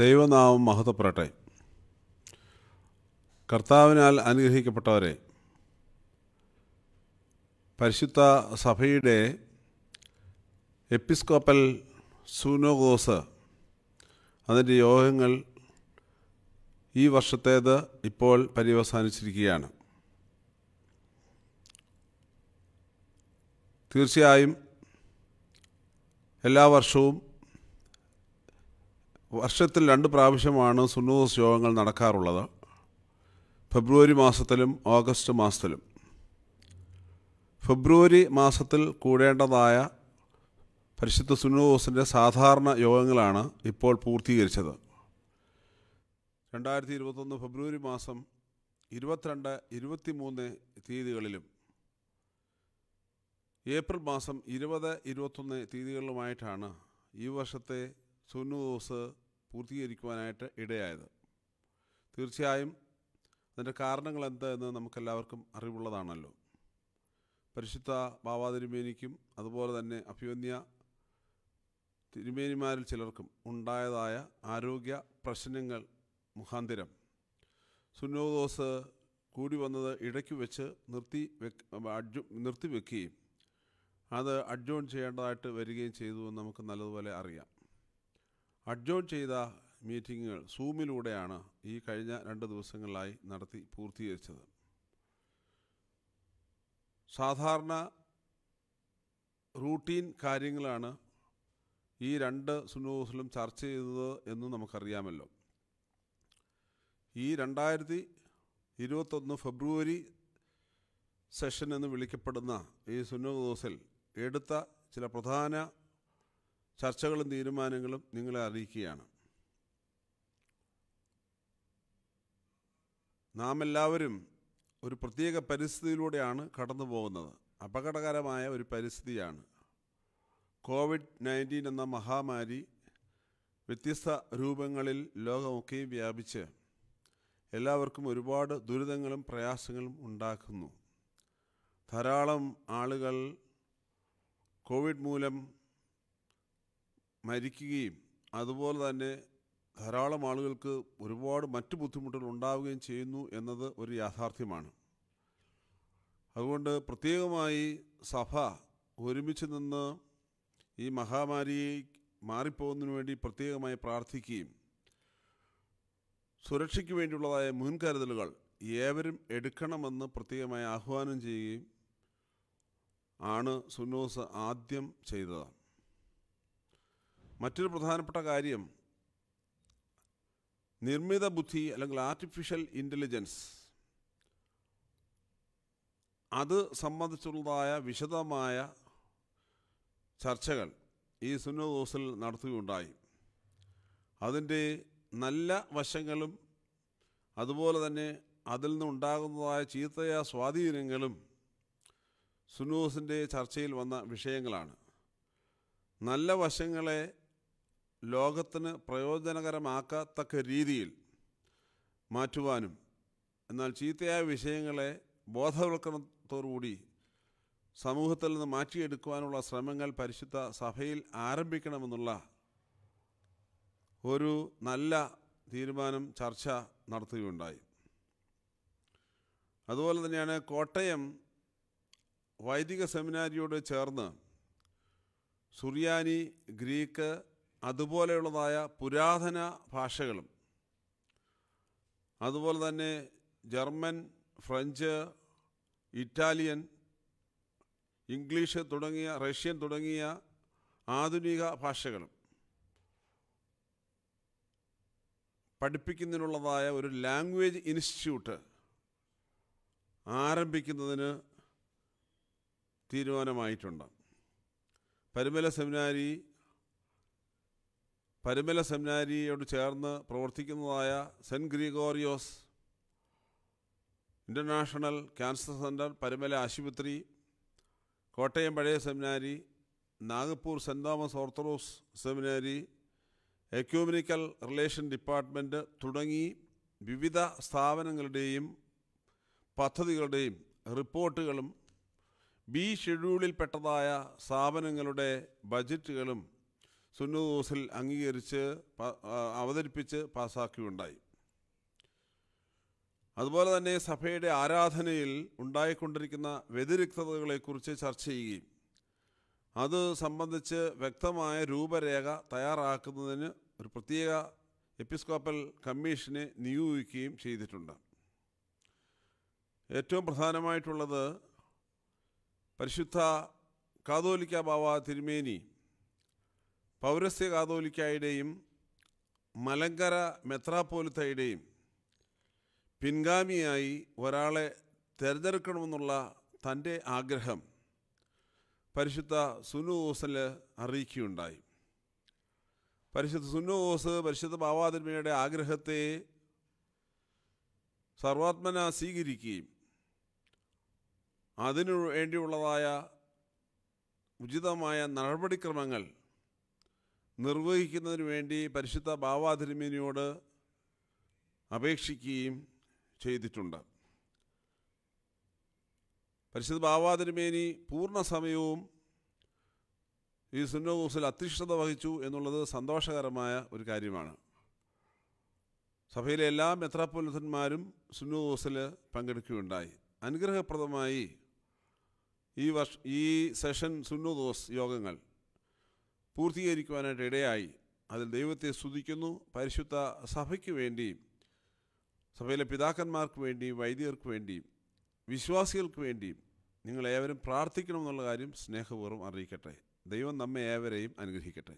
ദൈവനാമം മഹത്വപ്പെടട്ടെ കർത്താവിനാൽ അനുഗ്രഹിക്കപ്പെട്ടവരെ പരിശുദ്ധ സഭയുടെ എപ്പിസ്കോപ്പൽ സൂനോഗോസ് അതിൻ്റെ യോഗങ്ങൾ ഈ വർഷത്തേത് ഇപ്പോൾ പര്യവസാനിച്ചിരിക്കുകയാണ് തീർച്ചയായും എല്ലാ വർഷവും വർഷത്തിൽ രണ്ട് പ്രാവശ്യമാണ് സുന്നൂസ് യോഗങ്ങൾ നടക്കാറുള്ളത് ഫെബ്രുവരി മാസത്തിലും ഓഗസ്റ്റ് മാസത്തിലും ഫെബ്രുവരി മാസത്തിൽ കൂടേണ്ടതായ പരിശുദ്ധ സുന്നൂസിൻ്റെ സാധാരണ യോഗങ്ങളാണ് ഇപ്പോൾ പൂർത്തീകരിച്ചത് രണ്ടായിരത്തി ഇരുപത്തൊന്ന് ഫെബ്രുവരി മാസം ഇരുപത്തിരണ്ട് ഇരുപത്തിമൂന്ന് തീയതികളിലും ഏപ്രിൽ മാസം ഇരുപത് ഇരുപത്തൊന്ന് തീയതികളിലുമായിട്ടാണ് ഈ വർഷത്തെ സുന്നൂസ് പൂർത്തീകരിക്കുവാനായിട്ട് ഇടയായത് തീർച്ചയായും അതിൻ്റെ കാരണങ്ങൾ എന്താ നമുക്കെല്ലാവർക്കും അറിവുള്ളതാണല്ലോ പരിശുദ്ധ ബാബാതിരുമേനിക്കും അതുപോലെ തന്നെ അഭിവന്യ തിരുമേനിമാരിൽ ചിലർക്കും ഉണ്ടായതായ ആരോഗ്യ പ്രശ്നങ്ങൾ മുഖാന്തിരം സുനോദോസ് കൂടി വന്നത് ഇടയ്ക്ക് വെച്ച് നിർത്തി അഡ്ജു നിർത്തിവെക്കുകയും അത് അഡ്ജോൺ ചെയ്യേണ്ടതായിട്ട് വരികയും ചെയ്തു എന്ന് നമുക്ക് നല്ലതുപോലെ അറിയാം അഡ്ജോൺ ചെയ്ത മീറ്റിങ്ങുകൾ സൂമിലൂടെയാണ് ഈ കഴിഞ്ഞ രണ്ട് ദിവസങ്ങളിലായി നടത്തി പൂർത്തീകരിച്ചത് സാധാരണ റൂട്ടീൻ കാര്യങ്ങളാണ് ഈ രണ്ട് സുന്നൂസിലും ചർച്ച ചെയ്തത് എന്ന് നമുക്കറിയാമല്ലോ ഈ രണ്ടായിരത്തി ഇരുപത്തൊന്ന് ഫെബ്രുവരി സെഷൻ എന്ന് വിളിക്കപ്പെടുന്ന ഈ സുന്നൂസിൽ എടുത്ത ചില പ്രധാന ചർച്ചകളും തീരുമാനങ്ങളും നിങ്ങളെ അറിയിക്കുകയാണ് നാം എല്ലാവരും ഒരു പ്രത്യേക പരിസ്ഥിതിയിലൂടെയാണ് കടന്നു പോകുന്നത് അപകടകരമായ ഒരു പരിസ്ഥിതിയാണ് കോവിഡ് നയൻറ്റീൻ എന്ന മഹാമാരി വ്യത്യസ്ത രൂപങ്ങളിൽ ലോകമൊക്കെയും വ്യാപിച്ച് എല്ലാവർക്കും ഒരുപാട് ദുരിതങ്ങളും പ്രയാസങ്ങളും ഉണ്ടാക്കുന്നു ധാരാളം ആളുകൾ കോവിഡ് മൂലം മരിക്കുകയും അതുപോലെ തന്നെ ധാരാളം ആളുകൾക്ക് ഒരുപാട് മറ്റു ബുദ്ധിമുട്ടുകൾ ഉണ്ടാവുകയും ചെയ്യുന്നു എന്നത് ഒരു യാഥാർത്ഥ്യമാണ് അതുകൊണ്ട് പ്രത്യേകമായി സഭ ഒരുമിച്ച് നിന്ന് ഈ മഹാമാരിയെ മാറിപ്പോകുന്നതിന് വേണ്ടി പ്രത്യേകമായി പ്രാർത്ഥിക്കുകയും സുരക്ഷയ്ക്ക് വേണ്ടിയുള്ളതായ മുൻകരുതലുകൾ ഏവരും എടുക്കണമെന്ന് പ്രത്യേകമായി ആഹ്വാനം ചെയ്യുകയും ആണ് സുന്നോസ് ആദ്യം ചെയ്തത് മറ്റൊരു പ്രധാനപ്പെട്ട കാര്യം നിർമ്മിത ബുദ്ധി അല്ലെങ്കിൽ ആർട്ടിഫിഷ്യൽ ഇൻ്റലിജൻസ് അത് സംബന്ധിച്ചുള്ളതായ വിശദമായ ചർച്ചകൾ ഈ സുന്നോ ദിവസിൽ നടത്തുകയുണ്ടായി അതിൻ്റെ നല്ല വശങ്ങളും അതുപോലെ തന്നെ അതിൽ നിന്നുണ്ടാകുന്നതായ ചീത്തയ സ്വാധീനങ്ങളും സുന്നൂസിൻ്റെ ചർച്ചയിൽ വന്ന വിഷയങ്ങളാണ് നല്ല വശങ്ങളെ ലോകത്തിന് പ്രയോജനകരമാക്കത്തക്ക രീതിയിൽ മാറ്റുവാനും എന്നാൽ ചീത്തയായ വിഷയങ്ങളെ ബോധവൽക്കരണത്തോടുകൂടി സമൂഹത്തിൽ നിന്ന് മാറ്റിയെടുക്കുവാനുള്ള ശ്രമങ്ങൾ പരിശുദ്ധ സഭയിൽ ആരംഭിക്കണമെന്നുള്ള ഒരു നല്ല തീരുമാനം ചർച്ച നടത്തുകയുണ്ടായി അതുപോലെ തന്നെയാണ് കോട്ടയം വൈദിക സെമിനാരിയോട് ചേർന്ന് സുറിയാനി ഗ്രീക്ക് അതുപോലെയുള്ളതായ പുരാതന ഭാഷകളും അതുപോലെ തന്നെ ജർമ്മൻ ഫ്രഞ്ച് ഇറ്റാലിയൻ ഇംഗ്ലീഷ് തുടങ്ങിയ റഷ്യൻ തുടങ്ങിയ ആധുനിക ഭാഷകളും പഠിപ്പിക്കുന്നതിനുള്ളതായ ഒരു ലാംഗ്വേജ് ഇൻസ്റ്റിറ്റ്യൂട്ട് ആരംഭിക്കുന്നതിന് തീരുമാനമായിട്ടുണ്ട് പരിമല സെമിനാരി പരുമല സെമിനാരിയോട് ചേർന്ന് പ്രവർത്തിക്കുന്നതായ Saint Gregorios International Cancer Centre Parumala ആശുപത്രി കോട്ടയം പഴയ seminary Nagpur Saint Thomas Orthodox Seminary Ecumenical Relation Department തുടങ്ങി വിവിധ സ്ഥാപനങ്ങളുടെയും പദ്ധതികളുടെയും റിപ്പോർട്ടുകളും ബി ഷെഡ്യൂളിൽപ്പെട്ടതായ സ്ഥാപനങ്ങളുടെ ബജറ്റുകളും സുന്നത്ത് കോഴ്സിൽ അംഗീകരിച്ച് അവതരിപ്പിച്ച് പാസ്സാക്കുകയുണ്ടായി അതുപോലെ തന്നെ സഭയുടെ ആരാധനയിൽ ഉണ്ടായിക്കൊണ്ടിരിക്കുന്ന വ്യതിരിക്തതകളെക്കുറിച്ച് ചർച്ച ചെയ്യുകയും അത് സംബന്ധിച്ച് വ്യക്തമായ രൂപരേഖ തയ്യാറാക്കുന്നതിന് ഒരു പ്രത്യേക എപ്പിസ്കോപ്പൽ കമ്മീഷനെ നിയോഗിക്കുകയും ചെയ്തിട്ടുണ്ട് ഏറ്റവും പ്രധാനമായിട്ടുള്ളത് പരിശുദ്ധ കാതോലിക്ക ബാവ തിരുമേനി പൗരസ്യ കാതോലിക്കായുടെയും മലങ്കര മെത്രാപ്പോലിത്തയുടെയും പിൻഗാമിയായി ഒരാളെ തിരഞ്ഞെടുക്കണമെന്നുള്ള തൻ്റെ ആഗ്രഹം പരിശുദ്ധ സുനൂസിൽ അറിയിക്കുകയുണ്ടായി പരിശുദ്ധ ഓസ് പരിശുദ്ധ ഭാവാതിന്മയുടെ ആഗ്രഹത്തെ സർവാത്മന സ്വീകരിക്കുകയും അതിനു വേണ്ടിയുള്ളതായ ഉചിതമായ നടപടിക്രമങ്ങൾ നിർവഹിക്കുന്നതിന് വേണ്ടി പരിശുദ്ധ ബാവാതിരുമേനിയോട് അപേക്ഷിക്കുകയും ചെയ്തിട്ടുണ്ട് പരിശുദ്ധ ബാവാതിരുമേനി പൂർണ്ണ സമയവും ഈ സുന്നോസിൽ അധ്യക്ഷത വഹിച്ചു എന്നുള്ളത് സന്തോഷകരമായ ഒരു കാര്യമാണ് സഭയിലെ എല്ലാ മെത്രാപൊലിതന്മാരും സുന്നോസിൽ പങ്കെടുക്കുകയുണ്ടായി അനുഗ്രഹപ്രദമായി ഈ വർഷ ഈ സെഷൻ സുന്നോദോസ് യോഗങ്ങൾ പൂർത്തീകരിക്കുവാനായിട്ട് ഇടയായി അതിൽ ദൈവത്തെ സ്തുതിക്കുന്നു പരിശുദ്ധ സഭയ്ക്ക് വേണ്ടിയും സഭയിലെ പിതാക്കന്മാർക്ക് വേണ്ടിയും വൈദികർക്ക് വേണ്ടിയും വിശ്വാസികൾക്ക് വേണ്ടിയും നിങ്ങൾ ഏവരും പ്രാർത്ഥിക്കണമെന്നുള്ള കാര്യം സ്നേഹപൂർവ്വം അറിയിക്കട്ടെ ദൈവം നമ്മെ ഏവരെയും അനുഗ്രഹിക്കട്ടെ